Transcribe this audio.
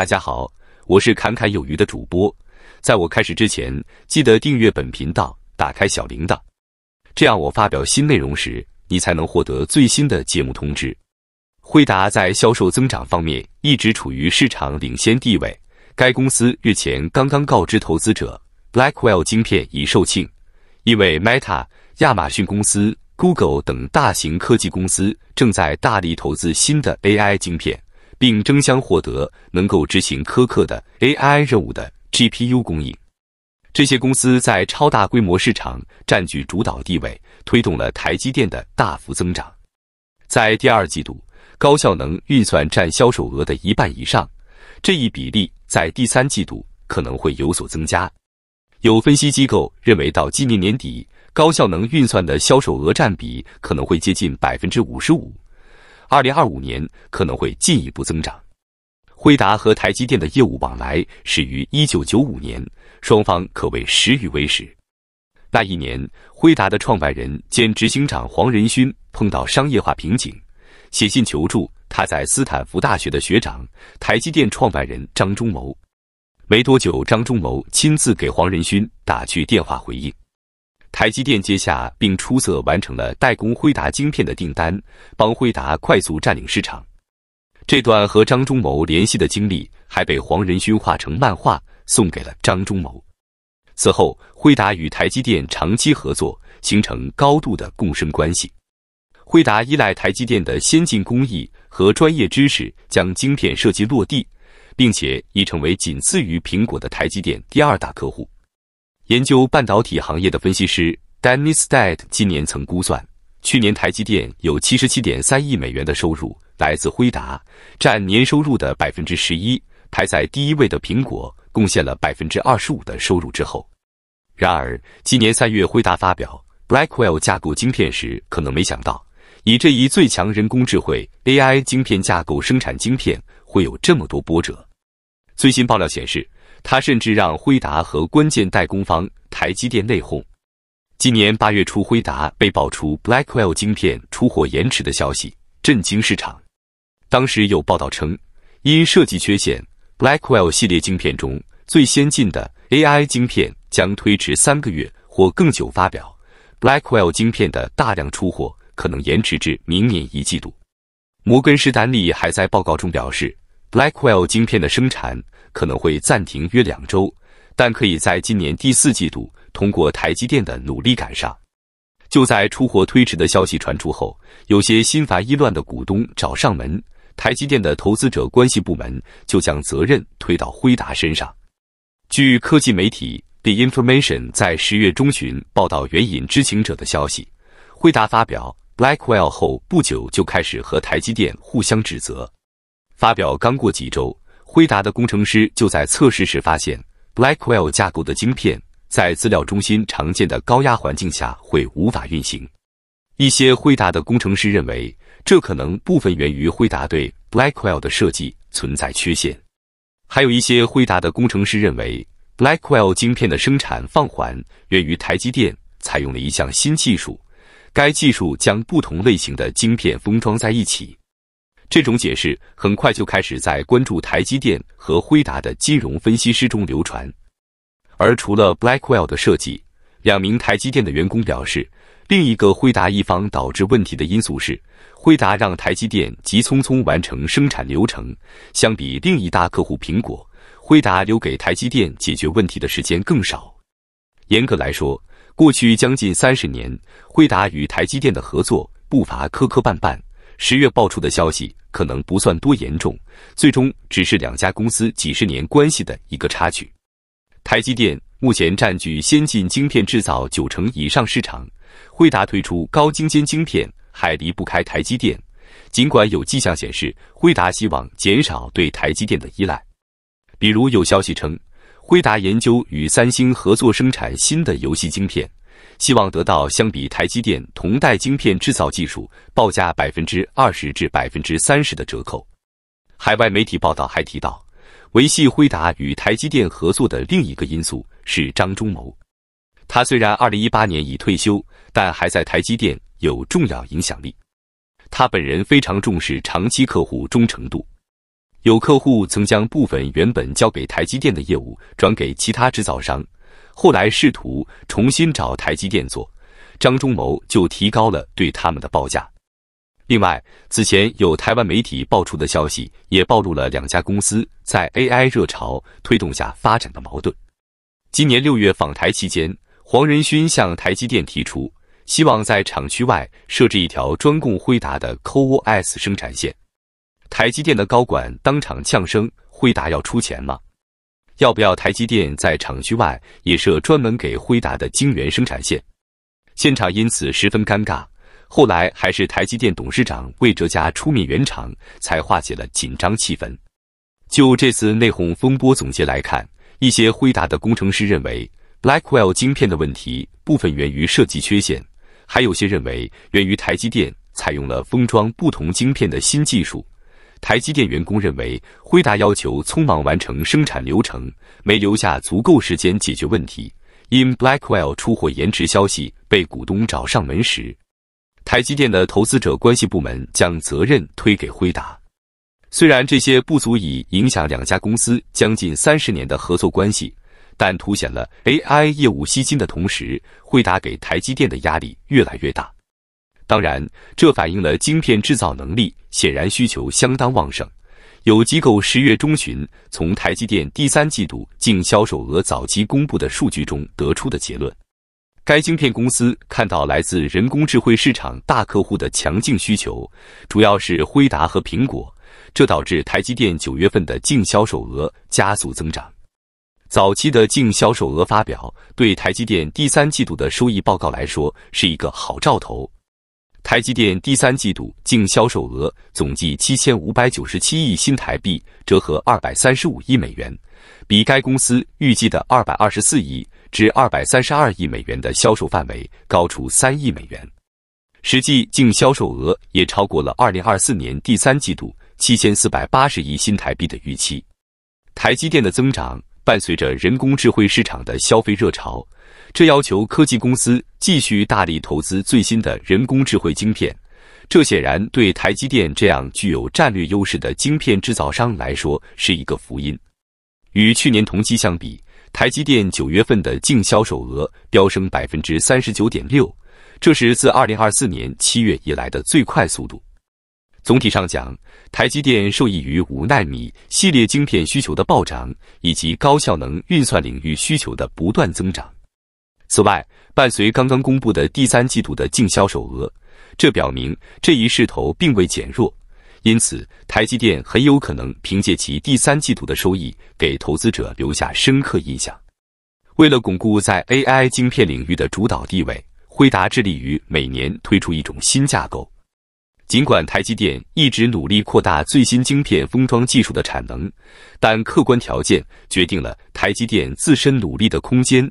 大家好，我是侃侃有余的主播。在我开始之前，记得订阅本频道，打开小铃铛，这样我发表新内容时，你才能获得最新的节目通知。惠达在销售增长方面一直处于市场领先地位。该公司日前刚刚告知投资者，Blackwell 晶片已售罄，因为 Meta、亚马逊公司、Google 等大型科技公司正在大力投资新的 AI 晶片。并争相获得能够执行苛刻的 AI 任务的 GPU 供应。这些公司在超大规模市场占据主导地位，推动了台积电的大幅增长。在第二季度，高效能运算占销售额的一半以上，这一比例在第三季度可能会有所增加。有分析机构认为，到今年年底，高效能运算的销售额占比可能会接近百分之五十五。二零二五年可能会进一步增长。辉达和台积电的业务往来始于一九九五年，双方可谓始于为始。那一年，辉达的创办人兼执行长黄仁勋碰到商业化瓶颈，写信求助他在斯坦福大学的学长台积电创办人张忠谋。没多久，张忠谋亲自给黄仁勋打去电话回应。台积电接下并出色完成了代工辉达晶片的订单，帮辉达快速占领市场。这段和张忠谋联系的经历还被黄仁勋画成漫画送给了张忠谋。此后，辉达与台积电长期合作，形成高度的共生关系。辉达依赖台积电的先进工艺和专业知识，将晶片设计落地，并且已成为仅次于苹果的台积电第二大客户。研究半导体行业的分析师 Dennis Stad 今年曾估算，去年台积电有77.3亿美元的收入来自辉达，占年收入的11%，排在第一位的苹果贡献了25%的收入之后。然而，今年三月辉达发表 Blackwell 架构晶片时，可能没想到以这一最强人工智慧 AI 晶片架构生产晶片会有这么多波折。最新爆料显示。他甚至让辉达和关键代工方台积电内讧。今年八月初，辉达被爆出 Blackwell 晶片出货延迟的消息，震惊市场。当时有报道称，因设计缺陷，Blackwell 系列晶片中最先进的 AI 晶片将推迟三个月或更久发表。Blackwell 晶片的大量出货可能延迟至明年一季度。摩根士丹利还在报告中表示。Blackwell 晶片的生产可能会暂停约两周，但可以在今年第四季度通过台积电的努力赶上。就在出货推迟的消息传出后，有些心烦意乱的股东找上门，台积电的投资者关系部门就将责任推到辉达身上。据科技媒体 The Information 在十月中旬报道，援引知情者的消息，辉达发表 Blackwell 后不久就开始和台积电互相指责。发表刚过几周，辉达的工程师就在测试时发现，Blackwell 架构的晶片在资料中心常见的高压环境下会无法运行。一些辉达的工程师认为，这可能部分源于辉达对 Blackwell 的设计存在缺陷。还有一些辉达的工程师认为，Blackwell 晶片的生产放缓源于台积电采用了一项新技术，该技术将不同类型的晶片封装在一起。这种解释很快就开始在关注台积电和辉达的金融分析师中流传。而除了 Blackwell 的设计，两名台积电的员工表示，另一个辉达一方导致问题的因素是，辉达让台积电急匆匆完成生产流程。相比另一大客户苹果，辉达留给台积电解决问题的时间更少。严格来说，过去将近三十年，辉达与台积电的合作步伐磕磕绊绊。十月爆出的消息。可能不算多严重，最终只是两家公司几十年关系的一个插曲。台积电目前占据先进晶片制造九成以上市场，辉达推出高精尖晶片还离不开台积电。尽管有迹象显示，辉达希望减少对台积电的依赖，比如有消息称，辉达研究与三星合作生产新的游戏晶片。希望得到相比台积电同代晶片制造技术报价百分之二十至百分之三十的折扣。海外媒体报道还提到，维系辉达与台积电合作的另一个因素是张忠谋。他虽然2018年已退休，但还在台积电有重要影响力。他本人非常重视长期客户忠诚度，有客户曾将部分原本交给台积电的业务转给其他制造商。后来试图重新找台积电做，张忠谋就提高了对他们的报价。另外，此前有台湾媒体爆出的消息，也暴露了两家公司在 AI 热潮推动下发展的矛盾。今年六月访台期间，黄仁勋向台积电提出希望在厂区外设置一条专供辉达的 CoWoS 生产线，台积电的高管当场呛声：辉达要出钱吗？要不要台积电在厂区外也设专门给辉达的晶圆生产线？现场因此十分尴尬。后来还是台积电董事长魏哲家出面圆场，才化解了紧张气氛。就这次内讧风波总结来看，一些辉达的工程师认为，Blackwell 晶片的问题部分源于设计缺陷，还有些认为源于台积电采用了封装不同晶片的新技术。台积电员工认为，辉达要求匆忙完成生产流程，没留下足够时间解决问题。因 Blackwell 出货延迟消息被股东找上门时，台积电的投资者关系部门将责任推给辉达。虽然这些不足以影响两家公司将近三十年的合作关系，但凸显了 AI 业务吸金的同时，辉达给台积电的压力越来越大。当然，这反映了晶片制造能力显然需求相当旺盛。有机构十月中旬从台积电第三季度净销售额早期公布的数据中得出的结论，该晶片公司看到来自人工智慧市场大客户的强劲需求，主要是辉达和苹果，这导致台积电九月份的净销售额加速增长。早期的净销售额发表对台积电第三季度的收益报告来说是一个好兆头。台积电第三季度净销售额总计七千五百九十七亿新台币，折合二百三十五亿美元，比该公司预计的二百二十四亿至二百三十二亿美元的销售范围高出三亿美元。实际净销售额也超过了二零二四年第三季度七千四百八十亿新台币的预期。台积电的增长伴随着人工智能市场的消费热潮。这要求科技公司继续大力投资最新的人工智慧晶片，这显然对台积电这样具有战略优势的晶片制造商来说是一个福音。与去年同期相比，台积电九月份的净销售额飙升百分之三十九点六，这是自二零二四年七月以来的最快速度。总体上讲，台积电受益于五纳米系列晶片需求的暴涨，以及高效能运算领域需求的不断增长。此外，伴随刚刚公布的第三季度的净销售额，这表明这一势头并未减弱。因此，台积电很有可能凭借其第三季度的收益给投资者留下深刻印象。为了巩固在 AI 晶片领域的主导地位，辉达致力于每年推出一种新架构。尽管台积电一直努力扩大最新晶片封装技术的产能，但客观条件决定了台积电自身努力的空间。